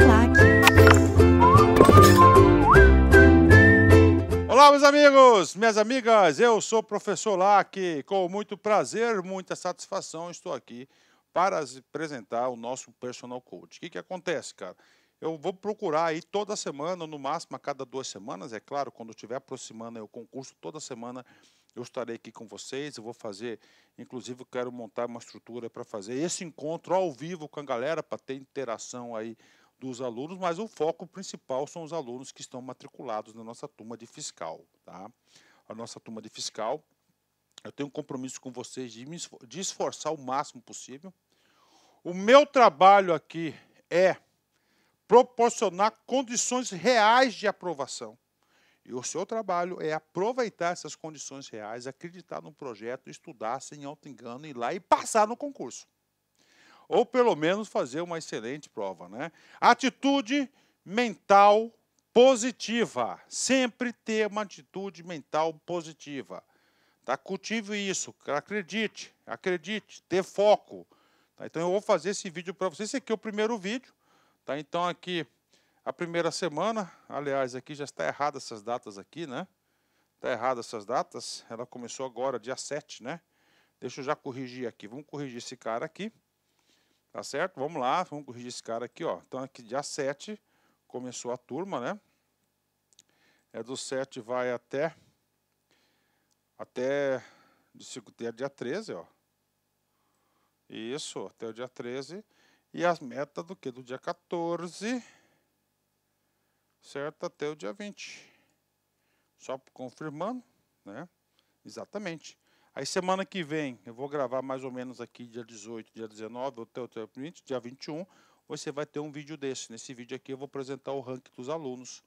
Claque. Olá, meus amigos, minhas amigas, eu sou o professor Lac. Com muito prazer, muita satisfação, estou aqui para apresentar o nosso personal coach. O que, que acontece, cara? Eu vou procurar aí toda semana, no máximo a cada duas semanas, é claro, quando estiver aproximando o concurso, toda semana eu estarei aqui com vocês, eu vou fazer, inclusive quero montar uma estrutura para fazer esse encontro ao vivo com a galera, para ter interação aí dos alunos, mas o foco principal são os alunos que estão matriculados na nossa turma de fiscal. Tá? A nossa turma de fiscal, eu tenho um compromisso com vocês de me esforçar o máximo possível. O meu trabalho aqui é proporcionar condições reais de aprovação. E o seu trabalho é aproveitar essas condições reais, acreditar no projeto, estudar sem alto engano ir lá e passar no concurso ou pelo menos fazer uma excelente prova. Né? Atitude mental positiva. Sempre ter uma atitude mental positiva. Tá? Cultive isso, acredite, acredite, ter foco. Tá? Então eu vou fazer esse vídeo para vocês. Esse aqui é o primeiro vídeo. Tá? Então aqui a primeira semana, aliás, aqui já está errada essas datas aqui, né? Está errada essas datas. Ela começou agora, dia 7, né? Deixa eu já corrigir aqui. Vamos corrigir esse cara aqui. Tá certo? Vamos lá, vamos corrigir esse cara aqui, ó. Então aqui dia 7 começou a turma, né? É do 7 vai até até de dia 13, ó. Isso, até o dia 13. E as metas do que? Do dia 14, certo? Até o dia 20. Só confirmando, né? Exatamente. Aí semana que vem, eu vou gravar mais ou menos aqui dia 18, dia 19, até o dia 20, dia 21, você vai ter um vídeo desse. Nesse vídeo aqui eu vou apresentar o ranking dos alunos,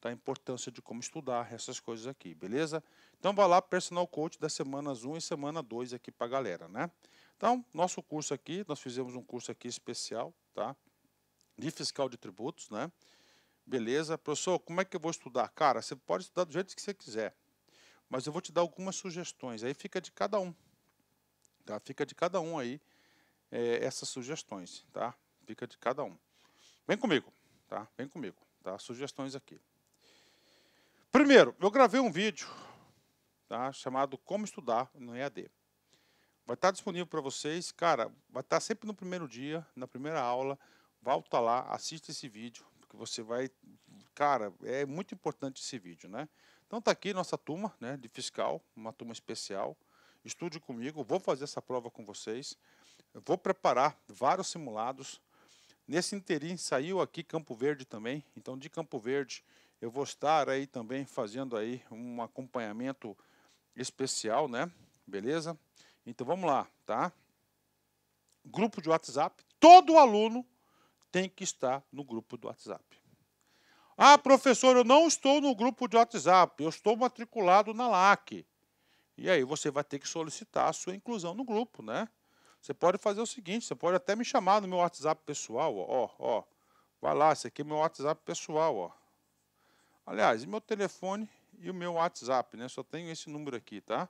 tá? a importância de como estudar essas coisas aqui, beleza? Então vai lá, personal coach das semanas 1 e semana 2 aqui para a galera, né? Então, nosso curso aqui, nós fizemos um curso aqui especial, tá? De fiscal de tributos, né? Beleza. Professor, como é que eu vou estudar? Cara, você pode estudar do jeito que você quiser. Mas eu vou te dar algumas sugestões. Aí fica de cada um. Tá? Fica de cada um aí é, essas sugestões. Tá? Fica de cada um. Vem comigo. Tá? Vem comigo. Tá? Sugestões aqui. Primeiro, eu gravei um vídeo tá? chamado Como Estudar no EAD. Vai estar disponível para vocês. Cara, vai estar sempre no primeiro dia, na primeira aula. Volta lá, assista esse vídeo, porque você vai. Cara, é muito importante esse vídeo, né? Então está aqui nossa turma né, de fiscal, uma turma especial. Estude comigo, vou fazer essa prova com vocês. Eu vou preparar vários simulados. Nesse interim saiu aqui Campo Verde também. Então de Campo Verde eu vou estar aí também fazendo aí um acompanhamento especial, né? Beleza? Então vamos lá, tá? Grupo de WhatsApp. Todo aluno tem que estar no grupo do WhatsApp. Ah, professor, eu não estou no grupo de WhatsApp, eu estou matriculado na LAC. E aí você vai ter que solicitar a sua inclusão no grupo, né? Você pode fazer o seguinte, você pode até me chamar no meu WhatsApp pessoal, ó, ó. Vai lá, esse aqui é meu WhatsApp pessoal, ó. Aliás, meu telefone e o meu WhatsApp, né? Só tenho esse número aqui, tá?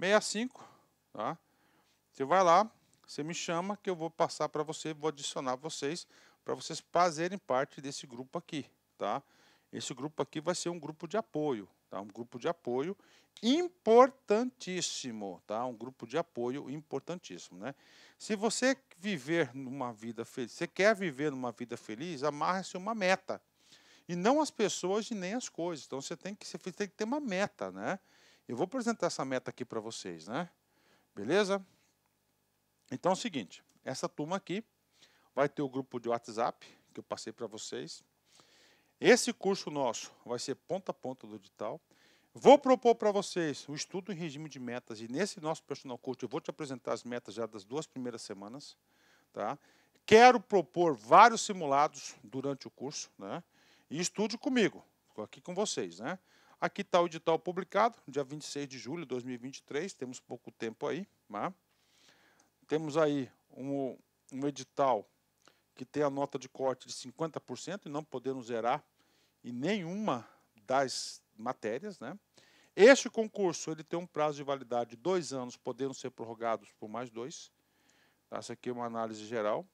65, tá? Você vai lá, você me chama que eu vou passar para você, vou adicionar vocês para vocês fazerem parte desse grupo aqui tá? Esse grupo aqui vai ser um grupo de apoio, tá? Um grupo de apoio importantíssimo, tá? Um grupo de apoio importantíssimo, né? Se você viver numa vida feliz, você quer viver numa vida feliz, amarre-se uma meta. E não as pessoas e nem as coisas. Então você tem que você tem que ter uma meta, né? Eu vou apresentar essa meta aqui para vocês, né? Beleza? Então é o seguinte, essa turma aqui vai ter o grupo de WhatsApp que eu passei para vocês. Esse curso nosso vai ser ponta a ponta do edital. Vou propor para vocês o estudo em regime de metas e nesse nosso personal coach eu vou te apresentar as metas já das duas primeiras semanas, tá? Quero propor vários simulados durante o curso, né? E estude comigo, aqui com vocês, né? Aqui está o edital publicado, dia 26 de julho de 2023, temos pouco tempo aí, né? Temos aí um, um edital que tem a nota de corte de 50% e não podemos zerar e nenhuma das matérias, né? Este concurso ele tem um prazo de validade de dois anos, podendo ser prorrogados por mais dois. Essa aqui é uma análise geral.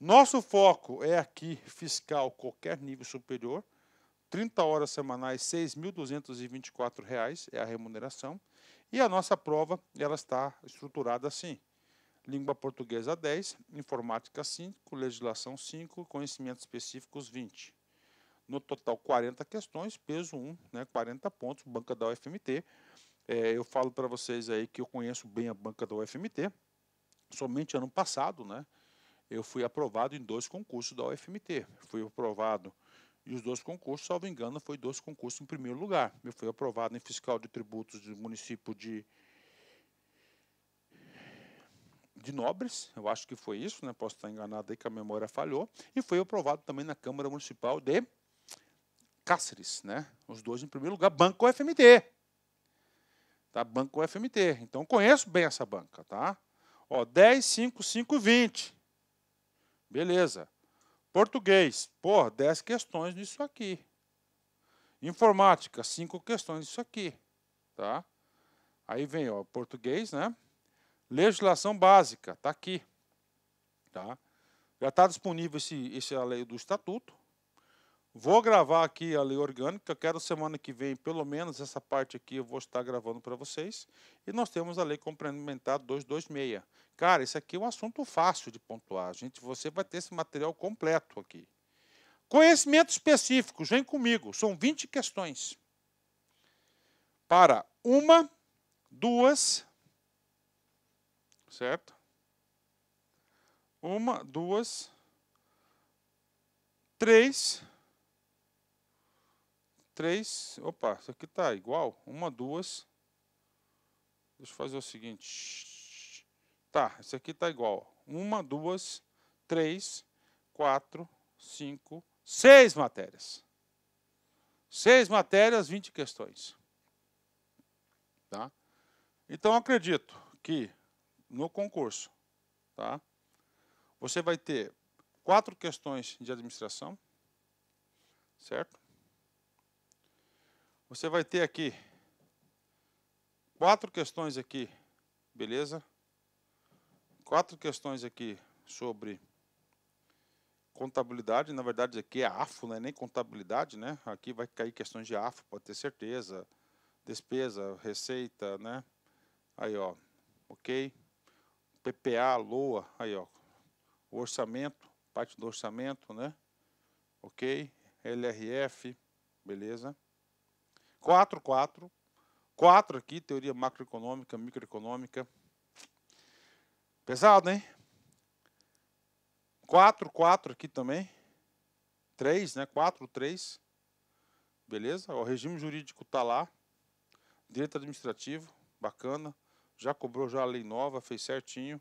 Nosso foco é aqui fiscal qualquer nível superior, 30 horas semanais, R$ 6.224 é a remuneração. E a nossa prova ela está estruturada assim. Língua portuguesa 10, informática 5, legislação 5, conhecimentos específicos 20. No total, 40 questões, peso 1, né, 40 pontos, banca da UFMT. É, eu falo para vocês aí que eu conheço bem a banca da UFMT. Somente ano passado, né, eu fui aprovado em dois concursos da UFMT. Fui aprovado e os dois concursos, salvo engano, foi dois concursos em primeiro lugar. Eu fui aprovado em fiscal de tributos do município de de Nobres, eu acho que foi isso, né? Posso estar enganado aí que a memória falhou, e foi aprovado também na Câmara Municipal de Cáceres, né? Os dois em primeiro lugar, Banco é FMT. Tá? Banco é FMT. Então conheço bem essa banca, tá? Ó, 10, 5, 5, 20. Beleza. Português, pô, 10 questões nisso aqui. Informática, 5 questões nisso aqui, tá? Aí vem, ó, português, né? Legislação básica, tá aqui, tá? Já está disponível esse, esse lei do estatuto, Vou gravar aqui a lei orgânica, quero semana que vem, pelo menos essa parte aqui eu vou estar gravando para vocês. E nós temos a lei complementar 226. Cara, isso aqui é um assunto fácil de pontuar. Gente, você vai ter esse material completo aqui. Conhecimento específico, vem comigo. São 20 questões. Para uma, duas, certo? Uma, duas, três, três, opa, isso aqui tá igual, uma, duas, deixa eu fazer o seguinte, tá, isso aqui tá igual, uma, duas, três, quatro, cinco, seis matérias, seis matérias, 20 questões, tá? Então acredito que no concurso, tá? Você vai ter quatro questões de administração, certo? Você vai ter aqui quatro questões aqui, beleza? Quatro questões aqui sobre contabilidade, na verdade aqui é AFO, não é nem contabilidade, né? Aqui vai cair questões de AFO, pode ter certeza. Despesa, receita, né? Aí, ó, ok? PPA, LOA, aí, ó. orçamento, parte do orçamento, né? Ok? LRF, beleza? 4, 4. 4 aqui, teoria macroeconômica, microeconômica. Pesado, hein? 4, 4 aqui também. 3, né? 4, 3. Beleza? O regime jurídico está lá. Direito administrativo, bacana. Já cobrou já a lei nova, fez certinho.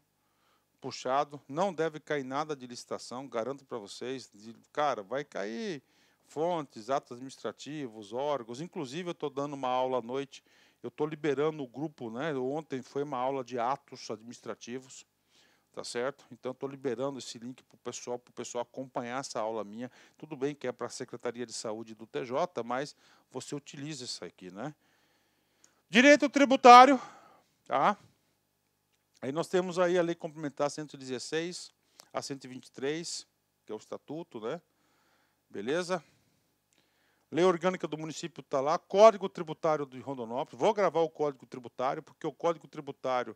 Puxado. Não deve cair nada de licitação, garanto para vocês. Cara, vai cair fontes, atos administrativos, órgãos. Inclusive, eu estou dando uma aula à noite, eu estou liberando o grupo, né? Ontem foi uma aula de atos administrativos, tá certo? Então, estou liberando esse link para o pessoal, para o pessoal acompanhar essa aula minha. Tudo bem que é para a Secretaria de Saúde do TJ, mas você utiliza isso aqui, né? Direito tributário, tá? Aí nós temos aí a Lei Complementar 116 a 123, que é o estatuto, né? Beleza? Lei orgânica do município está lá, Código Tributário de Rondonópolis. Vou gravar o Código Tributário, porque o Código Tributário,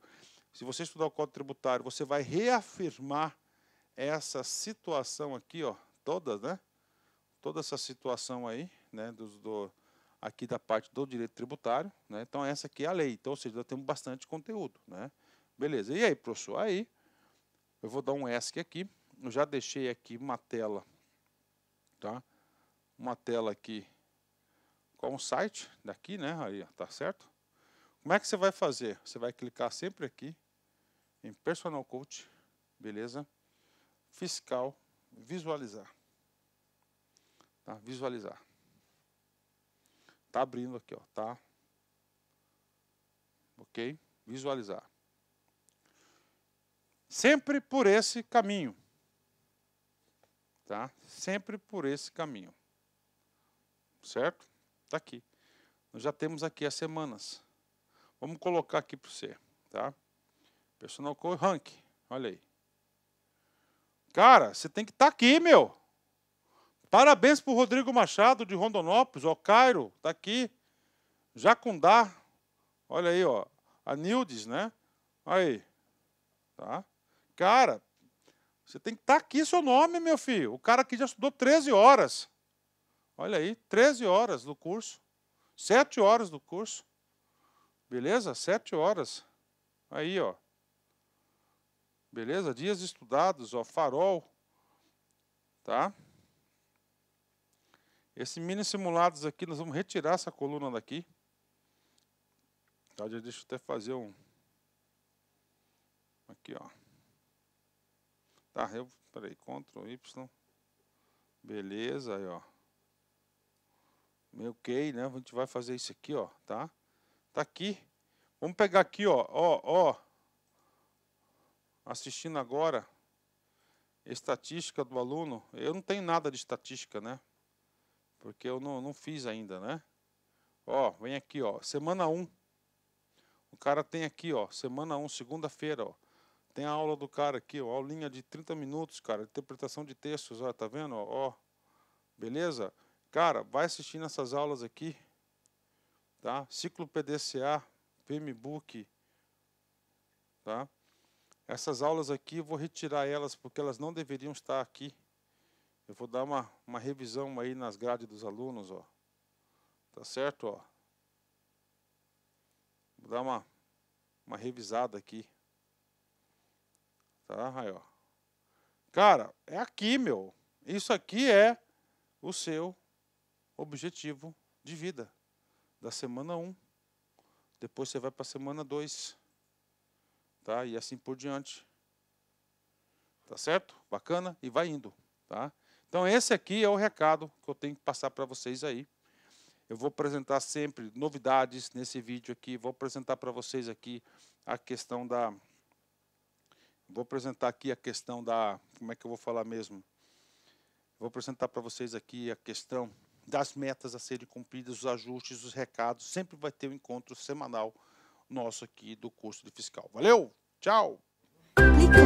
se você estudar o Código Tributário, você vai reafirmar essa situação aqui, ó, todas, né? Toda essa situação aí, né, do, do aqui da parte do direito tributário, né? Então essa aqui é a lei. Então, ou seja, nós temos bastante conteúdo, né? Beleza. E aí, professor? Aí eu vou dar um ESC aqui. Eu já deixei aqui uma tela, tá? uma tela aqui com um site daqui, né? Aí, tá certo? Como é que você vai fazer? Você vai clicar sempre aqui em Personal Coach, beleza? Fiscal, visualizar. Tá? Visualizar. Tá abrindo aqui, ó, tá? OK? Visualizar. Sempre por esse caminho. Tá? Sempre por esse caminho certo? Está aqui. Nós já temos aqui as semanas. Vamos colocar aqui para você, tá? Personal Core Rank, olha aí. Cara, você tem que estar tá aqui, meu. Parabéns para o Rodrigo Machado, de Rondonópolis, ó, Cairo, está aqui. Jacundá, olha aí, ó. A Nildes, né? Aí, tá? Cara, você tem que estar tá aqui seu nome, meu filho. O cara aqui já estudou 13 horas. Olha aí, 13 horas do curso. 7 horas do curso. Beleza? 7 horas. Aí, ó. Beleza? Dias estudados, ó, farol. Tá? Esse mini simulados aqui, nós vamos retirar essa coluna daqui. Tá, deixa eu até fazer um... Aqui, ó. Tá, eu... Peraí, Ctrl Y. Beleza, aí, ó. Ok, né? A gente vai fazer isso aqui, ó, tá? Tá aqui. Vamos pegar aqui, ó, ó, ó. Assistindo agora, estatística do aluno. Eu não tenho nada de estatística, né? Porque eu não, não fiz ainda, né? Ó, vem aqui, ó, semana 1. O cara tem aqui, ó, semana 1, segunda-feira, ó. Tem a aula do cara aqui, ó, aulinha de 30 minutos, cara, interpretação de textos, ó, tá vendo? Ó, ó Beleza? Cara, vai assistindo essas aulas aqui, tá? Ciclo PDCA, PMBOK, tá? Essas aulas aqui, eu vou retirar elas porque elas não deveriam estar aqui. Eu vou dar uma, uma revisão aí nas grades dos alunos, ó. Tá certo, ó. Vou dar uma, uma revisada aqui. Tá, aí, ó. Cara, é aqui, meu. Isso aqui é o seu objetivo de vida. Da semana 1, um, depois você vai para a semana 2, tá? E assim por diante. Tá certo? Bacana? E vai indo, tá? Então esse aqui é o recado que eu tenho que passar para vocês aí. Eu vou apresentar sempre novidades nesse vídeo aqui, vou apresentar para vocês aqui a questão da Vou apresentar aqui a questão da, como é que eu vou falar mesmo? Vou apresentar para vocês aqui a questão das metas a serem cumpridas, os ajustes, os recados. Sempre vai ter um encontro semanal nosso aqui do curso de fiscal. Valeu, tchau! Clique,